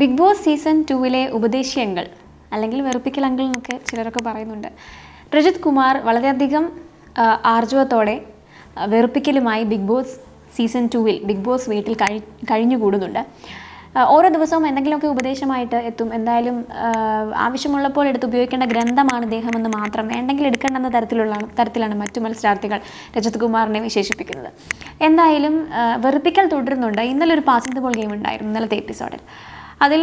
big Boss season ടൂവിലെ ഉപദേശിയങ്കൾ അല്ലെങ്കിൽ വെറുപ്പിക്കൽ അങ്കിൾ എന്നൊക്കെ ചിലരൊക്കെ പറയുന്നുണ്ട് രജിത് കുമാർ വളരെയധികം ആർജവത്തോടെ വെറുപ്പിക്കലുമായി ബിഗ് ബോസ് സീസൺ ടുവിൽ ബിഗ് ബോസ് വീട്ടിൽ കഴി കഴിഞ്ഞുകൂടുന്നുണ്ട് ഓരോ ദിവസവും എന്തെങ്കിലുമൊക്കെ ഉപദേശമായിട്ട് എത്തും എന്തായാലും ആവശ്യമുള്ളപ്പോൾ എടുത്ത് ഉപയോഗിക്കേണ്ട ഗ്രന്ഥമാണ് ഇദ്ദേഹം എന്ന് മാത്രം വേണ്ടെങ്കിൽ എടുക്കേണ്ടെന്ന തരത്തിലുള്ള തരത്തിലാണ് മറ്റു മത്സരാർത്ഥികൾ രജത് കുമാറിനെ വിശേഷിപ്പിക്കുന്നത് എന്തായാലും വെറുപ്പിക്കൽ തുടരുന്നുണ്ട് ഇന്നലെ ഒരു പാസിംഗ് ബോൾ ഗെയിം ഉണ്ടായിരുന്നു ഇന്നലത്തെ എപ്പിസോഡിൽ അതിൽ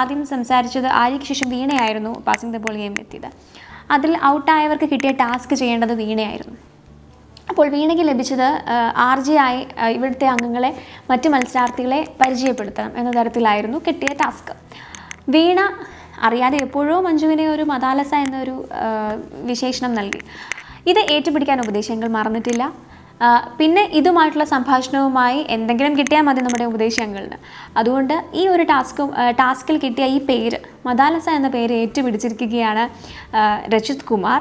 ആദ്യം സംസാരിച്ചത് ആര്യയ്ക്ക് ശേഷം വീണയായിരുന്നു പാസിംഗ് ദ ബോൾ ഗെയിം എത്തിയത് അതിൽ ഔട്ടായവർക്ക് കിട്ടിയ ടാസ്ക് ചെയ്യേണ്ടത് വീണയായിരുന്നു അപ്പോൾ വീണയ്ക്ക് ലഭിച്ചത് ആർ ജി ആയി ഇവിടുത്തെ അംഗങ്ങളെ മറ്റ് മത്സരാർത്ഥികളെ പരിചയപ്പെടുത്തണം എന്ന തരത്തിലായിരുന്നു കിട്ടിയ ടാസ്ക് വീണ അറിയാതെ എപ്പോഴോ മഞ്ജുവിനെ ഒരു മതാലസ എന്നൊരു വിശേഷണം നൽകി ഇത് ഏറ്റുപിടിക്കാൻ ഉപദേശങ്ങൾ മറന്നിട്ടില്ല പിന്നെ ഇതുമായിട്ടുള്ള സംഭാഷണവുമായി എന്തെങ്കിലും കിട്ടിയാൽ മതി നമ്മുടെ ഉപദേശങ്ങളിൽ അതുകൊണ്ട് ഈ ഒരു ടാസ്കും ടാസ്കിൽ കിട്ടിയ ഈ പേര് മദാലസ എന്ന പേര് ഏറ്റുപിടിച്ചിരിക്കുകയാണ് രജിത് കുമാർ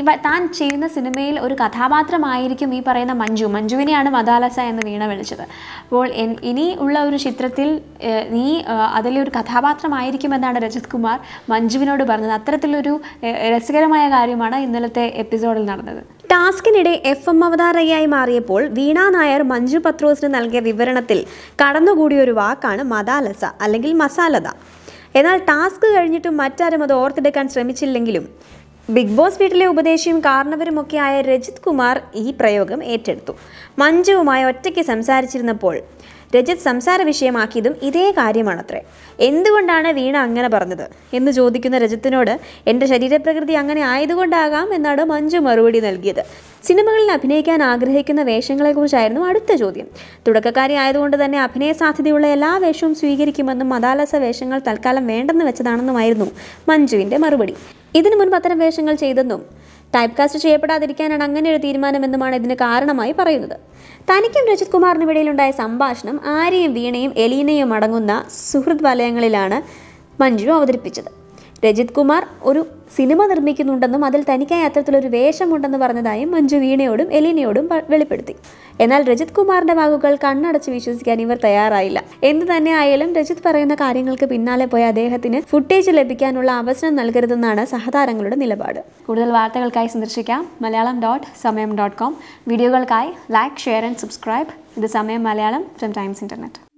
ഇവ താൻ ചെയ്യുന്ന സിനിമയിൽ ഒരു കഥാപാത്രമായിരിക്കും ഈ പറയുന്ന മഞ്ജു മഞ്ജുവിനെയാണ് മദാലസ എന്ന് വീണ വിളിച്ചത് അപ്പോൾ ഇനി ഉള്ള ഒരു ചിത്രത്തിൽ നീ അതിലെ ഒരു കഥാപാത്രമായിരിക്കുമെന്നാണ് രജിത് കുമാർ മഞ്ജുവിനോട് പറഞ്ഞത് അത്തരത്തിലൊരു രസകരമായ കാര്യമാണ് ഇന്നലത്തെ എപ്പിസോഡിൽ നടന്നത് ടാസ്കിനിടെ എഫ് എം അവതാരകയായി മാറിയപ്പോൾ വീണ നായർ മഞ്ജു പത്രോസിന് നൽകിയ വിവരണത്തിൽ കടന്നുകൂടിയ ഒരു വാക്കാണ് മതാലസ അല്ലെങ്കിൽ മസാലത എന്നാൽ ടാസ്ക് കഴിഞ്ഞിട്ടും മറ്റാരും അത് ഓർത്തെടുക്കാൻ ശ്രമിച്ചില്ലെങ്കിലും ബിഗ് ബോസ് വീട്ടിലെ ഉപദേശിയും കാരണവരുമൊക്കെയായ രജിത് കുമാർ ഈ പ്രയോഗം ഏറ്റെടുത്തു മഞ്ജുവുമായി ഒറ്റയ്ക്ക് സംസാരിച്ചിരുന്നപ്പോൾ രജിത് സംസാര വിഷയമാക്കിയതും ഇതേ കാര്യമാണത്രേ എന്തുകൊണ്ടാണ് വീണ അങ്ങനെ പറഞ്ഞത് എന്ന് ചോദിക്കുന്ന രജിത്തിനോട് എൻ്റെ ശരീരപ്രകൃതി അങ്ങനെ ആയതുകൊണ്ടാകാം എന്നാണ് മഞ്ജു മറുപടി നൽകിയത് സിനിമകളിൽ അഭിനയിക്കാൻ ആഗ്രഹിക്കുന്ന വേഷങ്ങളെക്കുറിച്ചായിരുന്നു അടുത്ത ചോദ്യം തുടക്കക്കാരി ആയതുകൊണ്ട് തന്നെ അഭിനയ സാധ്യതയുള്ള എല്ലാ വേഷവും സ്വീകരിക്കുമെന്നും മതാലസ വേഷങ്ങൾ തൽക്കാലം വേണ്ടെന്ന് വെച്ചതാണെന്നുമായിരുന്നു മഞ്ജുവിൻ്റെ മറുപടി ഇതിനു മുൻപ് അത്തരം വേഷങ്ങൾ ചെയ്തെന്നും ടൈപ്പ് കാസ്റ്റ് ചെയ്യപ്പെടാതിരിക്കാനാണ് അങ്ങനെ ഒരു തീരുമാനമെന്നുമാണ് ഇതിന് കാരണമായി പറയുന്നത് തനിക്കും രജിത് കുമാറിനും ഇടയിലുണ്ടായ സംഭാഷണം ആരെയും വീണയും എലീനയും അടങ്ങുന്ന സുഹൃദ് വലയങ്ങളിലാണ് മഞ്ജു അവതരിപ്പിച്ചത് രജിത് കുമാർ ഒരു സിനിമ നിർമ്മിക്കുന്നുണ്ടെന്നും അതിൽ തനിക്കായി അത്തരത്തിലൊരു വേഷമുണ്ടെന്ന് പറഞ്ഞതായും മഞ്ജു വീണയോടും എലിനയോടും വെളിപ്പെടുത്തി എന്നാൽ രജിത് കുമാറിന്റെ വാക്കുകൾ കണ്ണടച്ച് വിശ്വസിക്കാൻ ഇവർ തയ്യാറായില്ല എന്തു തന്നെ ആയാലും രജിത് പറയുന്ന കാര്യങ്ങൾക്ക് പിന്നാലെ പോയ അദ്ദേഹത്തിന് ഫുട്ടേജ് ലഭിക്കാനുള്ള അവസരം നൽകരുതെന്നാണ് സഹതാരങ്ങളുടെ നിലപാട് കൂടുതൽ വാർത്തകൾക്കായി സന്ദർശിക്കാം Malayalam dot Samayam dot com വീഡിയോകൾക്കായി ലൈക്ക് ഷെയർ ആൻഡ് സബ്സ്ക്രൈബ് ഇത് Samayam Malayalam from times internet